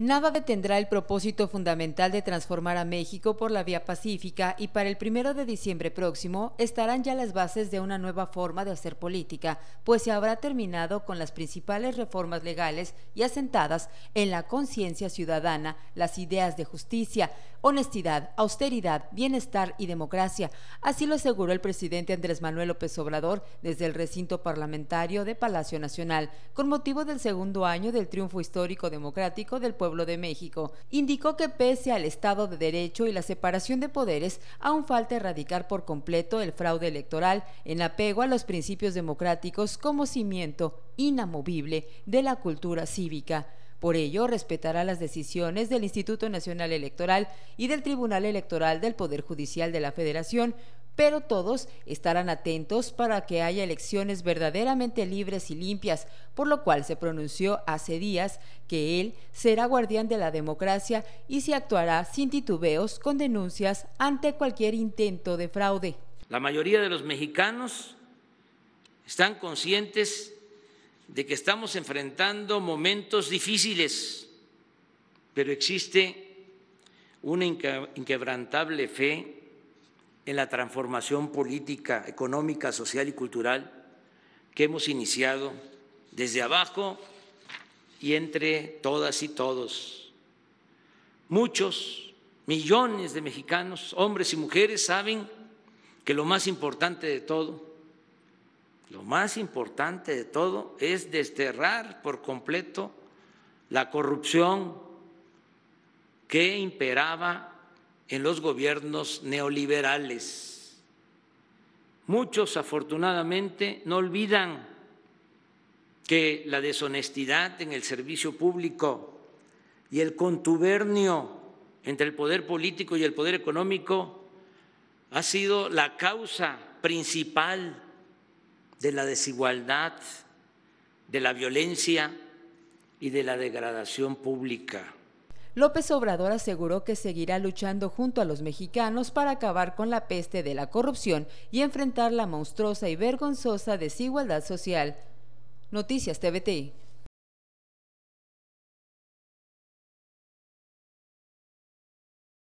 Nada detendrá el propósito fundamental de transformar a México por la vía pacífica y para el primero de diciembre próximo estarán ya las bases de una nueva forma de hacer política, pues se habrá terminado con las principales reformas legales y asentadas en la conciencia ciudadana, las ideas de justicia, honestidad, austeridad, bienestar y democracia. Así lo aseguró el presidente Andrés Manuel López Obrador desde el recinto parlamentario de Palacio Nacional, con motivo del segundo año del triunfo histórico democrático del pueblo pueblo de México. Indicó que pese al Estado de Derecho y la separación de poderes, aún falta erradicar por completo el fraude electoral en apego a los principios democráticos como cimiento inamovible de la cultura cívica. Por ello, respetará las decisiones del Instituto Nacional Electoral y del Tribunal Electoral del Poder Judicial de la Federación, pero todos estarán atentos para que haya elecciones verdaderamente libres y limpias, por lo cual se pronunció hace días que él será guardián de la democracia y se actuará sin titubeos con denuncias ante cualquier intento de fraude. La mayoría de los mexicanos están conscientes de que estamos enfrentando momentos difíciles, pero existe una inquebrantable fe en la transformación política, económica, social y cultural que hemos iniciado desde abajo y entre todas y todos. Muchos, millones de mexicanos, hombres y mujeres, saben que lo más importante de todo, lo más importante de todo es desterrar por completo la corrupción que imperaba en los gobiernos neoliberales. Muchos, afortunadamente, no olvidan que la deshonestidad en el servicio público y el contubernio entre el poder político y el poder económico ha sido la causa principal de la desigualdad, de la violencia y de la degradación pública. López Obrador aseguró que seguirá luchando junto a los mexicanos para acabar con la peste de la corrupción y enfrentar la monstruosa y vergonzosa desigualdad social. Noticias TVT.